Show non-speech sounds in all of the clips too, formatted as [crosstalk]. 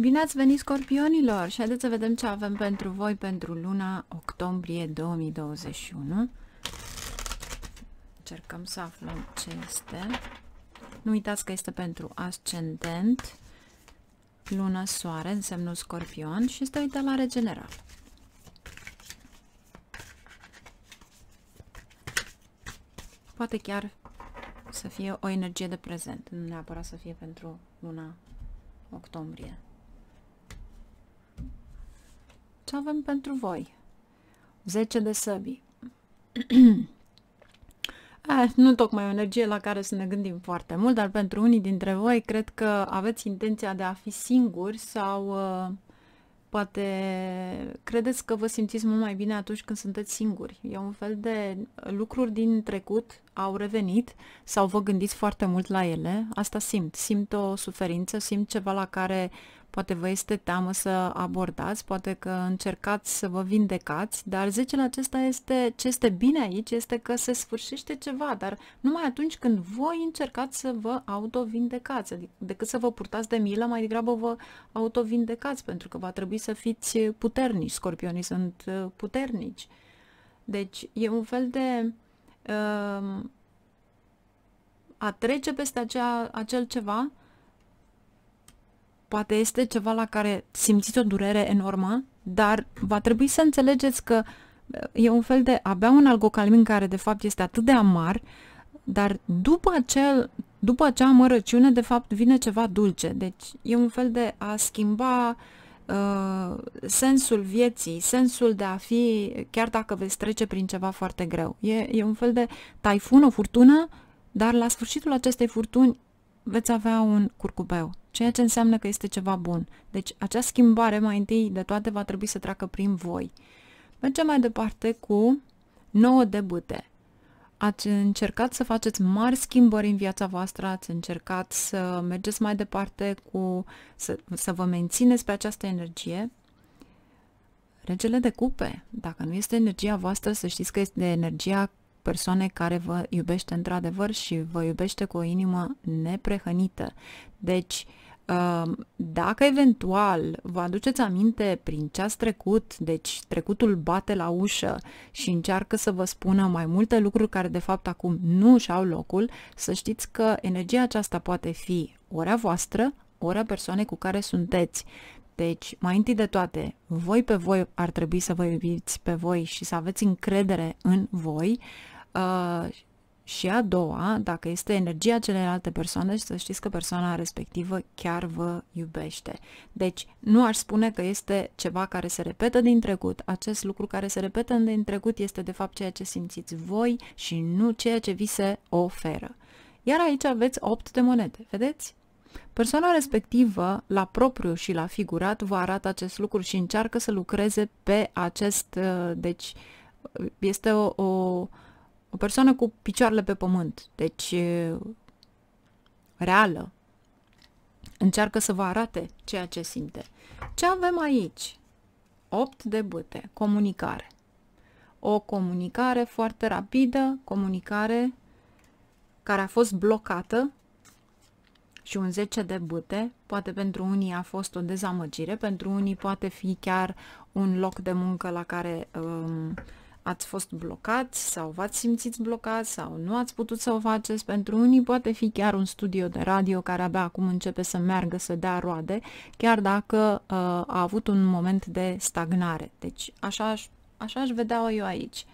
Bine ați venit, scorpionilor! Și haideți să vedem ce avem pentru voi pentru luna octombrie 2021. Încercăm să aflăm ce este. Nu uitați că este pentru ascendent, lună, soare, în semnul scorpion și este uitat la regeneral. Poate chiar să fie o energie de prezent, nu neapărat să fie pentru luna octombrie. Ce avem pentru voi? 10 de săbii. Eh, [clears throat] nu tocmai o energie la care să ne gândim foarte mult, dar pentru unii dintre voi cred că aveți intenția de a fi singuri sau uh, poate credeți că vă simțiți mult mai bine atunci când sunteți singuri. E un fel de lucruri din trecut au revenit sau vă gândiți foarte mult la ele. Asta simt. Simt o suferință, simt ceva la care Poate vă este teamă să abordați, poate că încercați să vă vindecați, dar zecele acesta este, ce este bine aici, este că se sfârșește ceva, dar numai atunci când voi încercați să vă autovindecați, adică decât să vă purtați de milă, mai degrabă vă autovindecați, pentru că va trebui să fiți puternici, scorpionii sunt uh, puternici. Deci e un fel de uh, a trece peste acea, acel ceva poate este ceva la care simțiți o durere enormă, dar va trebui să înțelegeți că e un fel de abia un algocalmin care de fapt este atât de amar, dar după acel după acea amărăciune, de fapt, vine ceva dulce. Deci e un fel de a schimba uh, sensul vieții, sensul de a fi, chiar dacă veți trece prin ceva foarte greu. E, e un fel de taifun, o furtună, dar la sfârșitul acestei furtuni veți avea un curcubeu ceea ce înseamnă că este ceva bun. Deci acea schimbare mai întâi de toate va trebui să treacă prin voi. Mergem mai departe cu 9 debute. Ați încercat să faceți mari schimbări în viața voastră, ați încercat să mergeți mai departe cu să, să vă mențineți pe această energie. Regele de cupe, dacă nu este energia voastră, să știți că este energia persoane care vă iubește într-adevăr și vă iubește cu o inimă neprehănită. Deci, uh, dacă eventual vă aduceți aminte prin ce ați trecut, deci trecutul bate la ușă și încearcă să vă spună mai multe lucruri care de fapt acum nu își au locul, să știți că energia aceasta poate fi ora voastră, ora persoanei cu care sunteți. Deci, mai întâi de toate, voi pe voi ar trebui să vă iubiți pe voi și să aveți încredere în voi uh, și a doua, dacă este energia celelalte persoane, să știți că persoana respectivă chiar vă iubește. Deci, nu aș spune că este ceva care se repetă din trecut. Acest lucru care se repetă din trecut este de fapt ceea ce simțiți voi și nu ceea ce vi se oferă. Iar aici aveți 8 de monede, vedeți? Persoana respectivă, la propriu și la figurat, vă arată acest lucru și încearcă să lucreze pe acest... Deci, este o, o o persoană cu picioarele pe pământ, deci reală. Încearcă să vă arate ceea ce simte. Ce avem aici? 8 de bâte, comunicare. O comunicare foarte rapidă, comunicare care a fost blocată și un 10 de bâte, poate pentru unii a fost o dezamăgire, pentru unii poate fi chiar un loc de muncă la care Uh, ați fost blocați sau v-ați simțit blocați sau nu ați putut să o faceți. Pentru unii poate fi chiar un studio de radio care abia acum începe să meargă, să dea roade, chiar dacă uh, a avut un moment de stagnare. Deci așa aș, așa aș vedea eu aici.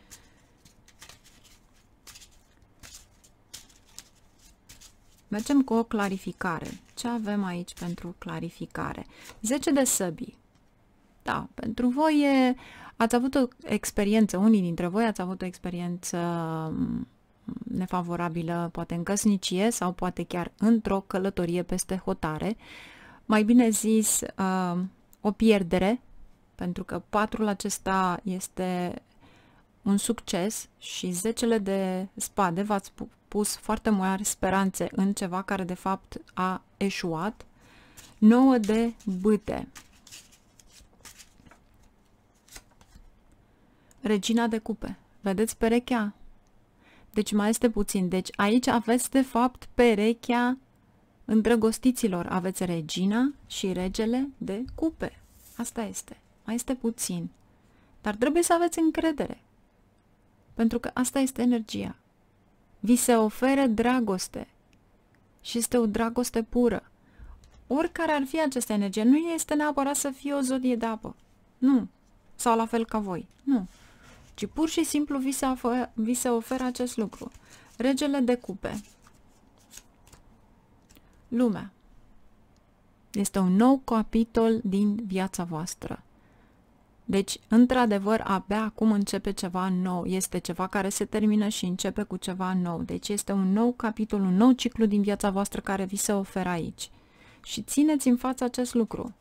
Mergem cu o clarificare. Ce avem aici pentru clarificare? 10 de săbii. Da, pentru voi e, ați avut o experiență, unii dintre voi ați avut o experiență mm, nefavorabilă, poate în căsnicie sau poate chiar într-o călătorie peste hotare. Mai bine zis, uh, o pierdere, pentru că patrul acesta este un succes și zecele de spade v-ați pus foarte mari speranțe în ceva care de fapt a eșuat. 9 de bâte. Regina de cupe. Vedeți perechea? Deci mai este puțin. Deci aici aveți de fapt perechea îndrăgostiților. Aveți regina și regele de cupe. Asta este. Mai este puțin. Dar trebuie să aveți încredere. Pentru că asta este energia. Vi se oferă dragoste. Și este o dragoste pură. Oricare ar fi această energie, nu este neapărat să fie o zodie de apă. Nu. Sau la fel ca voi. Nu ci pur și simplu vi se, vi se oferă acest lucru. Regele de cupe. Lumea. Este un nou capitol din viața voastră. Deci, într-adevăr, abia acum începe ceva nou. Este ceva care se termină și începe cu ceva nou. Deci este un nou capitol, un nou ciclu din viața voastră care vi se oferă aici. Și țineți în față acest lucru.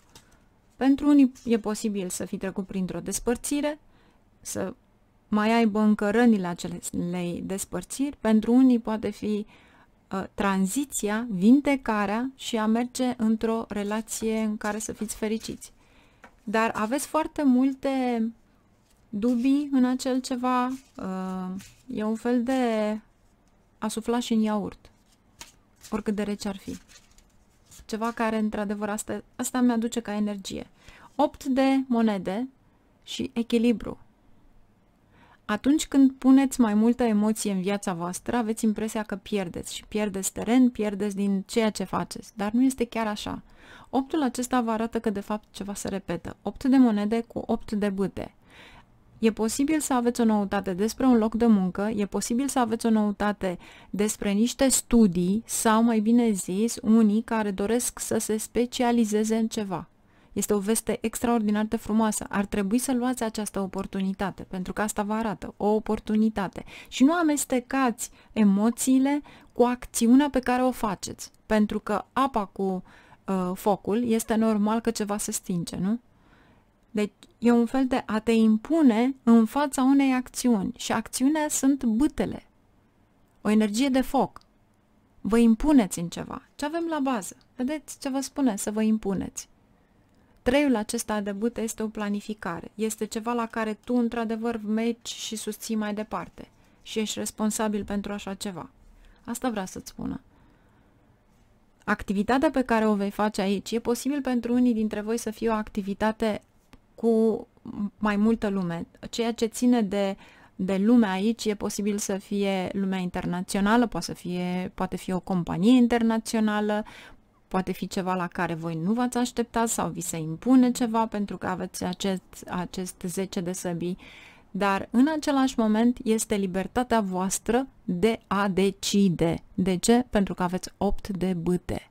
Pentru unii e posibil să fi trecut printr-o despărțire, să mai aibă încă rănile acelei despărțiri, pentru unii poate fi uh, tranziția, vindecarea și a merge într-o relație în care să fiți fericiți. Dar aveți foarte multe dubii în acel ceva, uh, e un fel de sufla și în iaurt, oricât de rece ar fi. Ceva care, într-adevăr, asta, asta mi-aduce ca energie. 8 de monede și echilibru atunci când puneți mai multă emoție în viața voastră, aveți impresia că pierdeți și pierdeți teren, pierdeți din ceea ce faceți, dar nu este chiar așa. Optul acesta vă arată că de fapt ceva se repetă. 8 de monede cu 8 de bâte. E posibil să aveți o noutate despre un loc de muncă, e posibil să aveți o noutate despre niște studii sau, mai bine zis, unii care doresc să se specializeze în ceva. Este o veste extraordinar de frumoasă. Ar trebui să luați această oportunitate, pentru că asta vă arată o oportunitate. Și nu amestecați emoțiile cu acțiunea pe care o faceți, pentru că apa cu uh, focul este normal că ceva se stinge, nu? Deci e un fel de a te impune în fața unei acțiuni și acțiunea sunt bâtele, o energie de foc. Vă impuneți în ceva. Ce avem la bază? Vedeți ce vă spune să vă impuneți. Treiul acesta de bute este o planificare, este ceva la care tu într-adevăr mergi și susții mai departe și ești responsabil pentru așa ceva. Asta vrea să-ți spună. Activitatea pe care o vei face aici e posibil pentru unii dintre voi să fie o activitate cu mai multă lume. Ceea ce ține de, de lume aici e posibil să fie lumea internațională, poate, să fie, poate fi o companie internațională, Poate fi ceva la care voi nu v-ați așteptat sau vi se impune ceva pentru că aveți acest, acest 10 de săbii, dar în același moment este libertatea voastră de a decide. De ce? Pentru că aveți 8 de bâte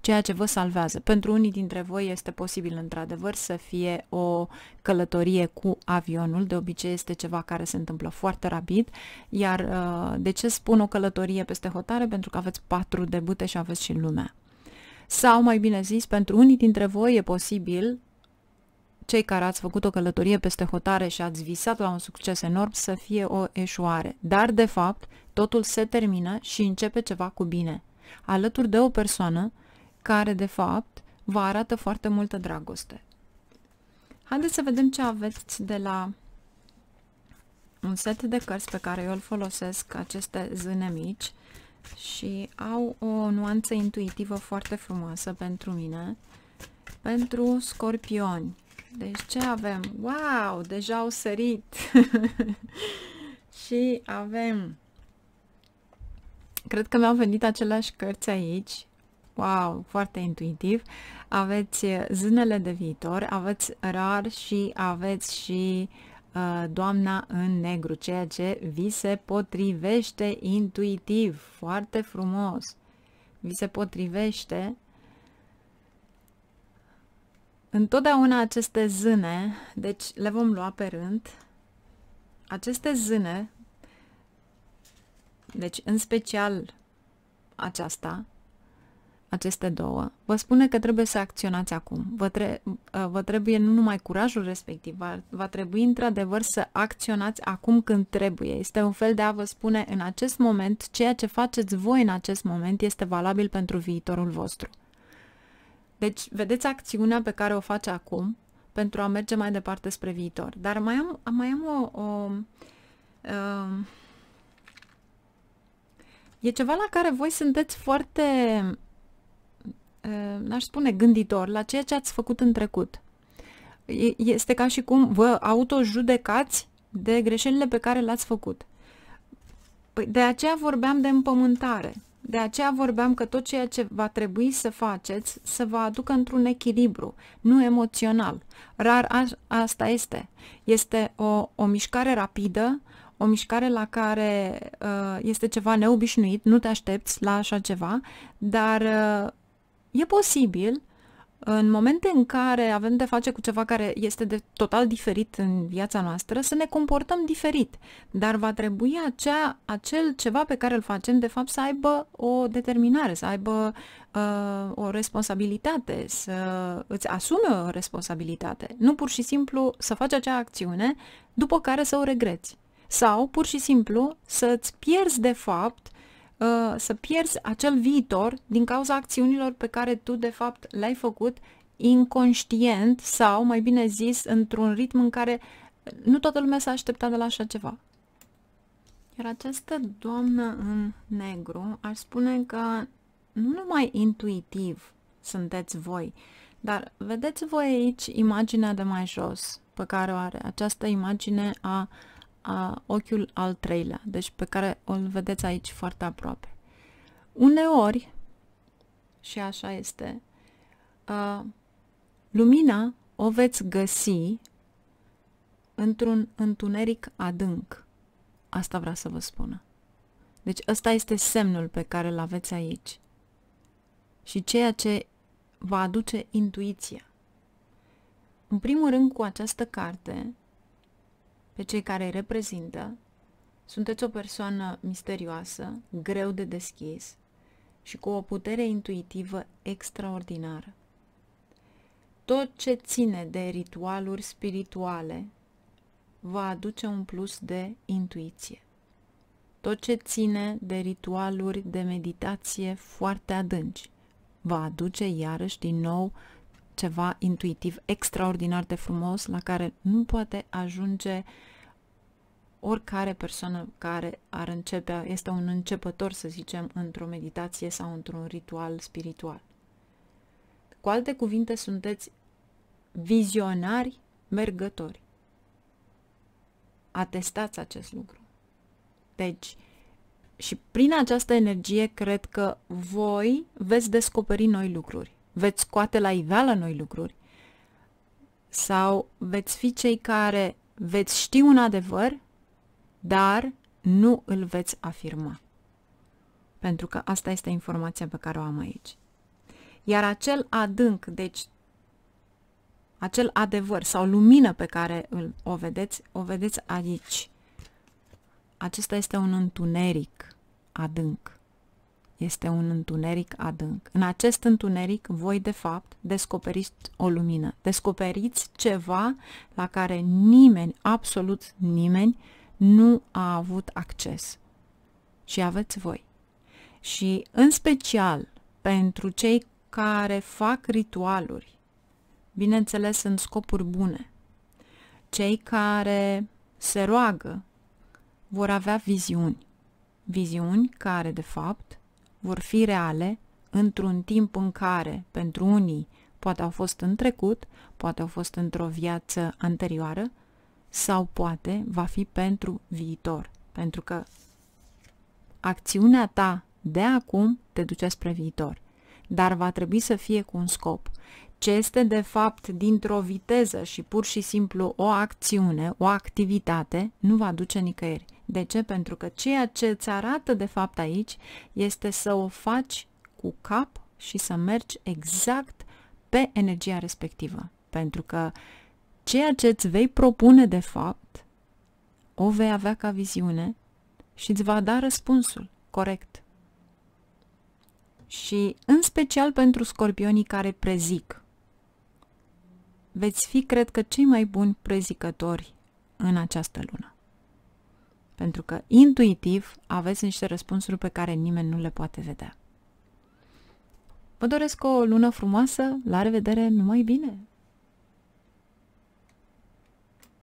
ceea ce vă salvează. Pentru unii dintre voi este posibil într-adevăr să fie o călătorie cu avionul, de obicei este ceva care se întâmplă foarte rapid, iar uh, de ce spun o călătorie peste hotare? Pentru că aveți patru debute și aveți și lumea. Sau, mai bine zis, pentru unii dintre voi e posibil, cei care ați făcut o călătorie peste hotare și ați visat la un succes enorm, să fie o eșuare. Dar, de fapt, totul se termină și începe ceva cu bine. Alături de o persoană care, de fapt, vă arată foarte multă dragoste. Haideți să vedem ce aveți de la un set de cărți pe care eu îl folosesc, aceste zâne mici, și au o nuanță intuitivă foarte frumoasă pentru mine, pentru scorpioni. Deci ce avem? Wow, deja au sărit! [laughs] și avem... Cred că mi-au venit aceleași cărți aici. Wow, foarte intuitiv. Aveți zânele de viitor, aveți rar și aveți și uh, Uh, doamna în negru, ceea ce vi se potrivește intuitiv, foarte frumos. Vi se potrivește Întotdeauna aceste zâne, deci le vom lua pe rând, aceste zâne, deci în special aceasta, aceste două, vă spune că trebuie să acționați acum. Vă, tre- ă, vă trebuie nu numai curajul respectiv, va, va trebui într-adevăr să acționați acum când trebuie. Este un fel de a vă spune în acest moment, ceea ce faceți voi în acest moment este valabil pentru viitorul vostru. Deci, vedeți acțiunea pe care o face acum pentru a merge mai departe spre viitor. Dar mai am, mai am o... o uh, E ceva la care voi sunteți foarte Ehm, n-aș spune gânditor, la ceea ce ați făcut în trecut. Este ca și cum vă autojudecați de greșelile pe care le-ați făcut. Păi de aceea vorbeam de împământare. De aceea vorbeam că tot ceea ce va trebui să faceți să vă aducă într-un echilibru, nu emoțional. Rar a, asta este. Este o, o mișcare rapidă, o mișcare la care uh, este ceva neobișnuit, nu te aștepți la așa ceva, dar uh, E posibil în momente în care avem de face cu ceva care este de total diferit în viața noastră, să ne comportăm diferit, dar va trebui acea, acel ceva pe care îl facem, de fapt, să aibă o determinare, să aibă uh, o responsabilitate, să îți asume o responsabilitate. Nu pur și simplu să faci acea acțiune, după care să o regreți. Sau, pur și simplu, să-ți pierzi, de fapt, Uh, să pierzi acel viitor din cauza acțiunilor pe care tu de fapt le-ai făcut inconștient sau, mai bine zis, într-un ritm în care nu toată lumea s-a așteptat de la așa ceva. Iar această doamnă în negru aș spune că nu numai intuitiv sunteți voi, dar vedeți voi aici imaginea de mai jos pe care o are această imagine a uh, a ochiul al treilea, deci pe care îl vedeți aici foarte aproape. Uneori, și așa este, a, lumina o veți găsi într-un întuneric adânc. Asta vrea să vă spună. Deci ăsta este semnul pe care îl aveți aici. Și ceea ce vă aduce intuiția. În primul rând, cu această carte, pe cei care îi reprezintă, sunteți o persoană misterioasă, greu de deschis și cu o putere intuitivă extraordinară. Tot ce ține de ritualuri spirituale va aduce un plus de intuiție. Tot ce ține de ritualuri de meditație foarte adânci va aduce iarăși din nou ceva intuitiv extraordinar de frumos la care nu poate ajunge oricare persoană care ar începe, este un începător, să zicem, într-o meditație sau într-un ritual spiritual. Cu alte cuvinte, sunteți vizionari mergători. Atestați acest lucru. Deci, și prin această energie, cred că voi veți descoperi noi lucruri veți scoate la iveală noi lucruri sau veți fi cei care veți ști un adevăr, dar nu îl veți afirma. Pentru că asta este informația pe care o am aici. Iar acel adânc, deci acel adevăr sau lumină pe care îl, o vedeți, o vedeți aici. Acesta este un întuneric adânc. Este un întuneric adânc. În acest întuneric, voi, de fapt, descoperiți o lumină. Descoperiți ceva la care nimeni, absolut nimeni, nu a avut acces. Și aveți voi. Și, în special, pentru cei care fac ritualuri, bineînțeles, în scopuri bune, cei care se roagă vor avea viziuni. Viziuni care, de fapt, vor fi reale într-un timp în care, pentru unii, poate au fost în trecut, poate au fost într-o viață anterioară, sau poate va fi pentru viitor. Pentru că acțiunea ta de acum te duce spre viitor, dar va trebui să fie cu un scop. Ce este de fapt dintr-o viteză și pur și simplu o acțiune, o activitate, nu va duce nicăieri. De ce? Pentru că ceea ce îți arată de fapt aici este să o faci cu cap și să mergi exact pe energia respectivă. Pentru că ceea ce îți vei propune de fapt o vei avea ca viziune și îți va da răspunsul corect. Și în special pentru scorpionii care prezic. Veți fi, cred că, cei mai buni prezicători în această lună pentru că intuitiv aveți niște răspunsuri pe care nimeni nu le poate vedea. Vă doresc o lună frumoasă, la revedere, numai bine!